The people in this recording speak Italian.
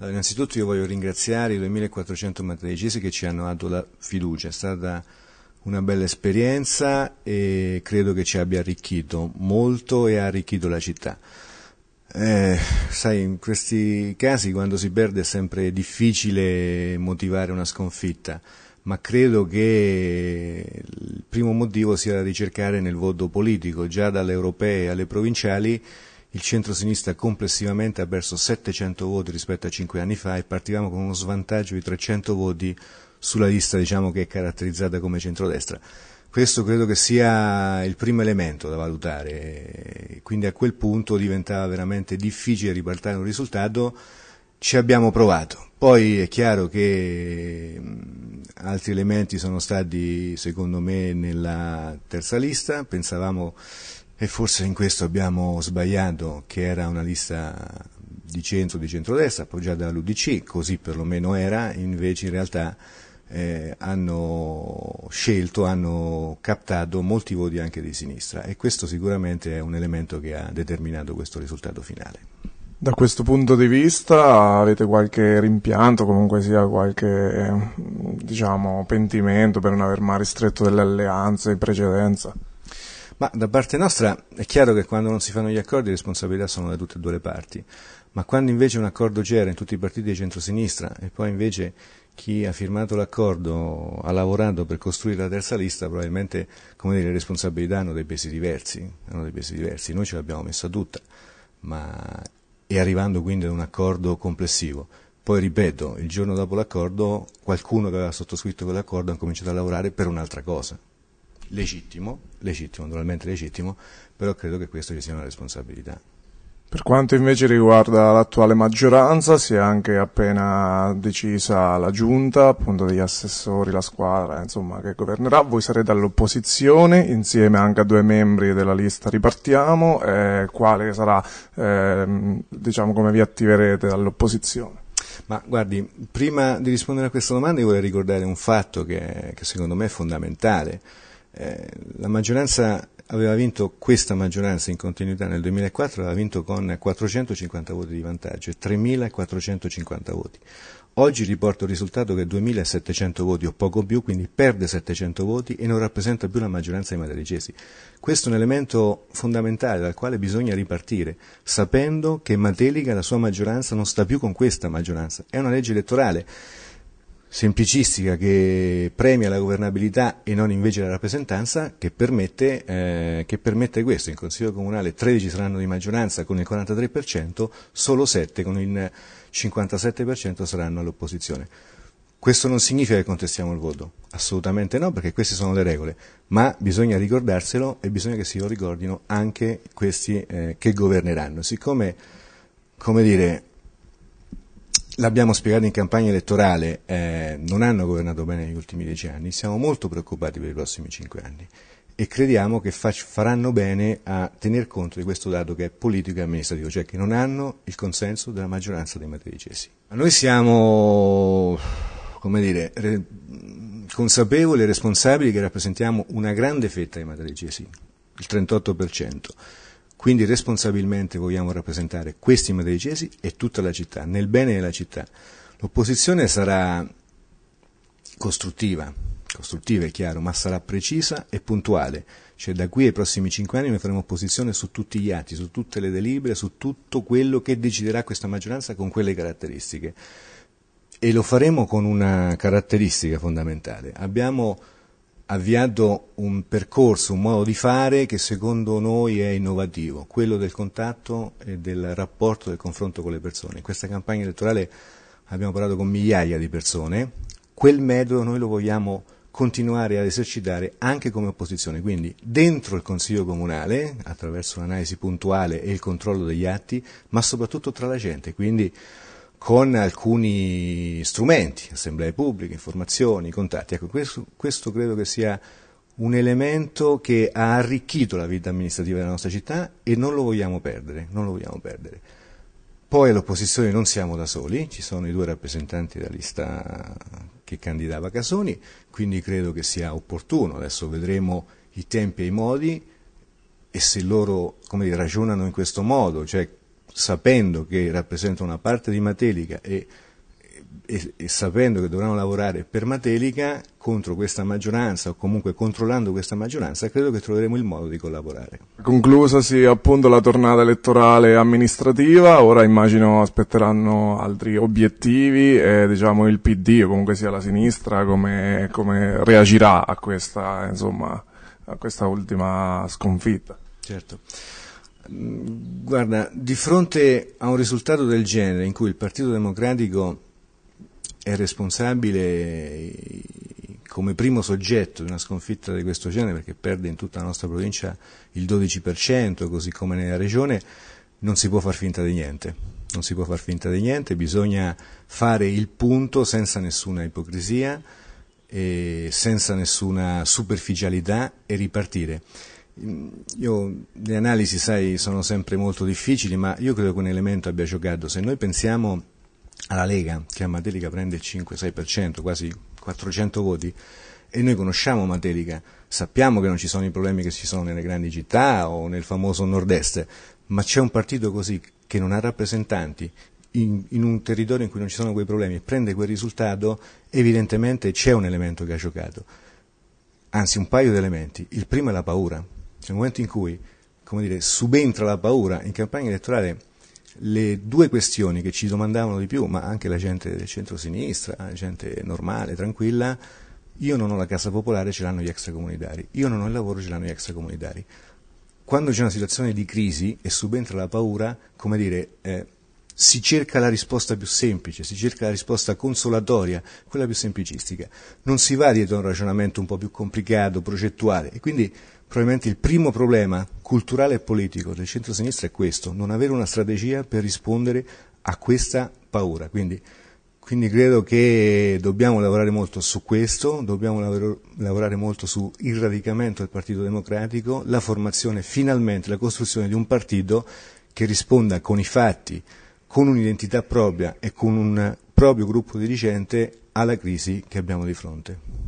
Allora, innanzitutto io voglio ringraziare i 2400 matregesi che ci hanno dato la fiducia, è stata una bella esperienza e credo che ci abbia arricchito molto e ha arricchito la città. Eh, sai, in questi casi quando si perde è sempre difficile motivare una sconfitta, ma credo che il primo motivo sia da ricercare nel voto politico, già dalle europee alle provinciali il centro-sinistra complessivamente ha perso 700 voti rispetto a 5 anni fa e partivamo con uno svantaggio di 300 voti sulla lista diciamo, che è caratterizzata come centrodestra. Questo credo che sia il primo elemento da valutare, quindi a quel punto diventava veramente difficile ripartare un risultato, ci abbiamo provato. Poi è chiaro che altri elementi sono stati secondo me nella terza lista, pensavamo e forse in questo abbiamo sbagliato, che era una lista di centro, di centrodestra, appoggiata dall'Udc, così perlomeno era, invece in realtà eh, hanno scelto, hanno captato molti voti anche di sinistra e questo sicuramente è un elemento che ha determinato questo risultato finale. Da questo punto di vista avete qualche rimpianto, comunque sia qualche eh, diciamo, pentimento per non aver mai ristretto delle alleanze in precedenza? Ma da parte nostra è chiaro che quando non si fanno gli accordi le responsabilità sono da tutte e due le parti, ma quando invece un accordo c'era in tutti i partiti di centrosinistra e poi invece chi ha firmato l'accordo ha lavorato per costruire la terza lista, probabilmente dire, le responsabilità hanno dei, diversi, hanno dei pesi diversi, noi ce l'abbiamo messa tutta, ma... e arrivando quindi ad un accordo complessivo. Poi ripeto, il giorno dopo l'accordo qualcuno che aveva sottoscritto quell'accordo ha cominciato a lavorare per un'altra cosa legittimo, legittimo, naturalmente legittimo, però credo che questo ci sia una responsabilità. Per quanto invece riguarda l'attuale maggioranza, si è anche appena decisa la giunta, appunto degli assessori, la squadra, insomma, che governerà. Voi sarete all'opposizione, insieme anche a due membri della lista Ripartiamo. Eh, quale sarà, eh, diciamo, come vi attiverete dall'opposizione? Ma guardi, prima di rispondere a questa domanda io vorrei ricordare un fatto che, che secondo me è fondamentale eh, la maggioranza aveva vinto questa maggioranza in continuità nel 2004, aveva vinto con 450 voti di vantaggio 3.450 voti. Oggi riporta il risultato che 2.700 voti o poco più, quindi perde 700 voti e non rappresenta più la maggioranza dei maderigesi. Questo è un elemento fondamentale dal quale bisogna ripartire, sapendo che Matelica, la sua maggioranza, non sta più con questa maggioranza. È una legge elettorale semplicistica che premia la governabilità e non invece la rappresentanza che permette, eh, che permette questo. In Consiglio Comunale 13 saranno di maggioranza con il 43%, solo 7 con il 57% saranno all'opposizione. Questo non significa che contestiamo il voto, assolutamente no, perché queste sono le regole, ma bisogna ricordarselo e bisogna che si lo ricordino anche questi eh, che governeranno. Siccome, come dire, l'abbiamo spiegato in campagna elettorale, eh, non hanno governato bene negli ultimi dieci anni, siamo molto preoccupati per i prossimi cinque anni e crediamo che fac- faranno bene a tener conto di questo dato che è politico e amministrativo, cioè che non hanno il consenso della maggioranza dei matricesi. Noi siamo, come dire, re- consapevoli e responsabili che rappresentiamo una grande fetta dei matricesi, il 38%. Quindi responsabilmente vogliamo rappresentare questi madericesi e tutta la città, nel bene della città. L'opposizione sarà costruttiva, costruttiva è chiaro, ma sarà precisa e puntuale. Cioè da qui ai prossimi cinque anni noi faremo opposizione su tutti gli atti, su tutte le delibere, su tutto quello che deciderà questa maggioranza con quelle caratteristiche. E lo faremo con una caratteristica fondamentale. Abbiamo avviato un percorso, un modo di fare che secondo noi è innovativo, quello del contatto e del rapporto, del confronto con le persone. In questa campagna elettorale abbiamo parlato con migliaia di persone, quel metodo noi lo vogliamo continuare ad esercitare anche come opposizione, quindi dentro il Consiglio Comunale, attraverso un'analisi puntuale e il controllo degli atti, ma soprattutto tra la gente, quindi con alcuni strumenti, assemblee pubbliche, informazioni, contatti. Ecco, questo, questo credo che sia un elemento che ha arricchito la vita amministrativa della nostra città e non lo vogliamo perdere, lo vogliamo perdere. Poi all'opposizione non siamo da soli, ci sono i due rappresentanti della lista che candidava Casoni, quindi credo che sia opportuno, adesso vedremo i tempi e i modi e se loro dire, ragionano in questo modo, cioè sapendo che rappresenta una parte di Matelica e, e, e, sapendo che dovranno lavorare per Matelica contro questa maggioranza o comunque controllando questa maggioranza, credo che troveremo il modo di collaborare. Conclusasi appunto la tornata elettorale amministrativa, ora immagino aspetteranno altri obiettivi e diciamo il PD o comunque sia la sinistra come, come reagirà a questa, insomma, a questa ultima sconfitta. Certo. Guarda, di fronte a un risultato del genere in cui il Partito Democratico è responsabile eh, come primo soggetto di una sconfitta di questo genere, perché perde in tutta la nostra provincia il 12%, così come nella regione, non si può far finta di niente. Non si può far finta di niente, bisogna fare il punto senza nessuna ipocrisia, senza nessuna superficialità e ripartire. Mm, io, le analisi, sai, sono sempre molto difficili, ma io credo che un elemento abbia giocato. Se noi pensiamo alla Lega, che a Matelica prende il 5-6%, quasi 400 voti, e noi conosciamo Matelica, sappiamo che non ci sono i problemi che ci sono nelle grandi città o nel famoso nord-est, ma c'è un partito così che non ha rappresentanti in, in un territorio in cui non ci sono quei problemi e prende quel risultato, evidentemente c'è un elemento che ha giocato. Anzi, un paio di elementi. Il primo è la paura c'è un momento in cui dire, subentra la paura in campagna elettorale, le due questioni che ci domandavano di più, ma anche la gente del centro-sinistra, la gente normale, tranquilla, io non ho la casa popolare, ce l'hanno gli extracomunitari, io non ho il lavoro, ce l'hanno gli extracomunitari. Quando c'è una situazione di crisi e subentra la paura, come dire, eh, si cerca la risposta più semplice, si cerca la risposta consolatoria, quella più semplicistica. Non si va dietro a un ragionamento un po' più complicato, progettuale. E quindi probabilmente il primo problema culturale e politico del centro-sinistra è questo, non avere una strategia per rispondere a questa paura. Quindi, quindi credo che dobbiamo lavorare molto su questo, dobbiamo lav- lavorare molto sul radicamento del Partito Democratico, la formazione finalmente, la costruzione di un partito che risponda con i fatti, con un'identità propria e con un proprio gruppo dirigente alla crisi che abbiamo di fronte.